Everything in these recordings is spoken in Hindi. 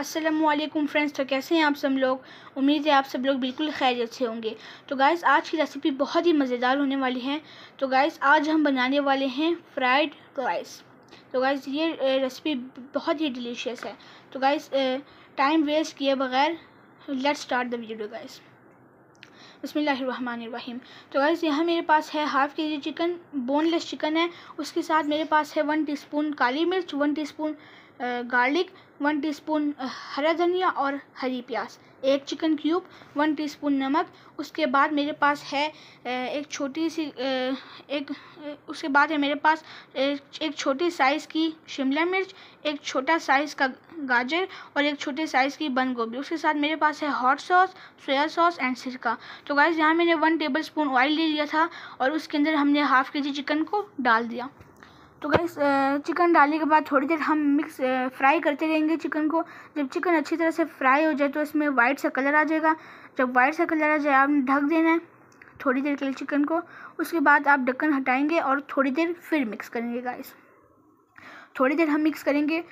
असलम फ्रेंड्स तो कैसे हैं आप सब लोग उम्मीद है आप सब लोग बिल्कुल खैर से होंगे तो गाइस आज की रेसिपी बहुत ही मज़ेदार होने वाली है तो गाइस आज हम बनाने वाले हैं फ्राइड राइस तो गाइस ये रेसिपी बहुत ही डिलीशियस है तो गाइस टाइम वेस्ट किए बगैर let start the video guys बसमीम तो गैस यहाँ मेरे पास है हाफ़ के जी चिकन बोनलेस चिकन है उसके साथ मेरे पास है वन स्पून काली मिर्च one T garlic one teaspoon हरा धनिया और हरी प्याज एक चिकन क्यूब वन टीस्पून नमक उसके बाद मेरे पास है एक छोटी सी एक उसके बाद है मेरे पास एक छोटी साइज़ की शिमला मिर्च एक छोटा साइज़ का गाजर और एक छोटे साइज़ की बंद गोभी उसके साथ मेरे पास है hot sauce soya sauce and सिरका तो गाइज़ यहाँ मैंने वन टेबल स्पून ऑयल ले लिया था और उसके अंदर हमने हाफ़ के जी चिकन को डाल दिया तो गैस चिकन डालने के बाद थोड़ी देर हम मिक्स फ्राई करते रहेंगे चिकन को जब चिकन अच्छी तरह से फ्राई हो जाए तो इसमें वाइट सा कलर आ जाएगा जब वाइट सा कलर आ जाए आपने ढक देना है थोड़ी देर के लिए चिकन को उसके बाद आप ढक्कन हटाएंगे और थोड़ी देर फिर मिक्स करेंगे गैस थोड़ी देर हम मिक्स करेंगे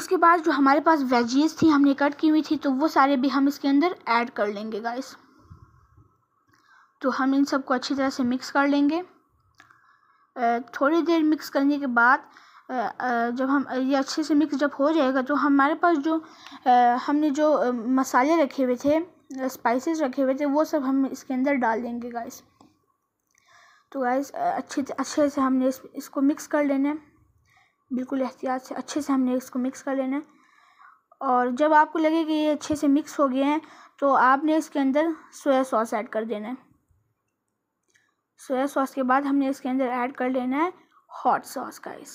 उसके बाद जो हमारे पास वेजीज थी हमने कट की हुई थी तो वो सारे भी हम इसके अंदर ऐड कर लेंगे गैस तो हम इन सबको अच्छी तरह से मिक्स कर लेंगे थोड़ी देर मिक्स करने के बाद जब हम ये अच्छे से मिक्स जब हो जाएगा तो हमारे पास जो हमने जो मसाले रखे हुए थे स्पाइसेस रखे हुए थे वो सब हम इसके अंदर डाल देंगे गाइस तो गाइस अच्छे अच्छे से हमने इस, इसको मिक्स कर लेना है बिल्कुल एहतियात से अच्छे से हमने इसको मिक्स कर लेना है और जब आपको लगे कि ये अच्छे से मिक्स हो गए हैं तो आपने इसके अंदर सोया सॉस ऐड कर देना है सोया सॉस के बाद हमने इसके अंदर ऐड कर लेना है हॉट सॉस का इस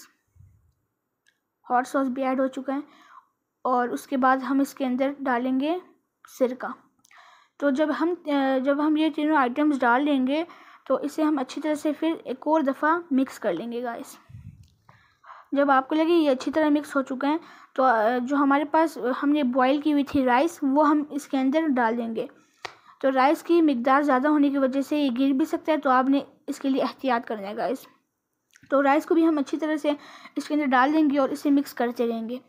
हॉट सॉस भी ऐड हो चुका है और उसके बाद हम इसके अंदर डालेंगे सिरका तो जब हम जब हम ये तीनों आइटम्स डाल लेंगे तो इसे हम अच्छी तरह से फिर एक और दफ़ा मिक्स कर लेंगे गाइस जब आपको लगे ये अच्छी तरह मिक्स हो चुके हैं तो जो हमारे पास हमने बॉईल की हुई थी राइस वो हम इसके अंदर डाल देंगे तो राइस की मकदार ज़्यादा होने की वजह से ये गिर भी सकता है तो आपने इसके लिए एहतियात करना है गाइस तो राइस को भी हम अच्छी तरह से इसके अंदर डाल देंगे और इसे मिक्स करते रहेंगे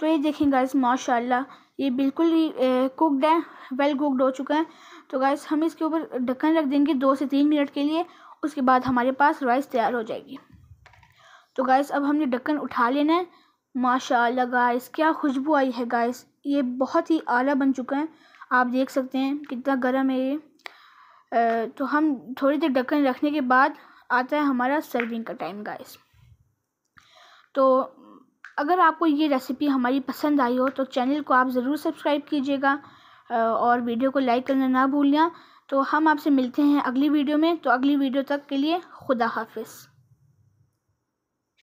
तो ये देखें गाइस माशाल्लाह ये बिल्कुल ही कुकड है वेल कुकड हो चुका है तो गाइस हम इसके ऊपर ढक्कन रख देंगे दो से तीन मिनट के लिए उसके बाद हमारे पास राइस तैयार हो जाएगी तो गाइस अब हमने ढक्कन उठा लेना है माशाल्लाह गाइस क्या खुशबू आई है गाइस ये बहुत ही आला बन चुका है आप देख सकते हैं कितना गर्म है ये तो हम थोड़ी देर ढक्कन रखने के बाद आता है हमारा सर्विंग का टाइम गाइस तो अगर आपको ये रेसिपी हमारी पसंद आई हो तो चैनल को आप ज़रूर सब्सक्राइब कीजिएगा और वीडियो को लाइक करना ना भूलना तो हम आपसे मिलते हैं अगली वीडियो में तो अगली वीडियो तक के लिए खुदा हाफिज़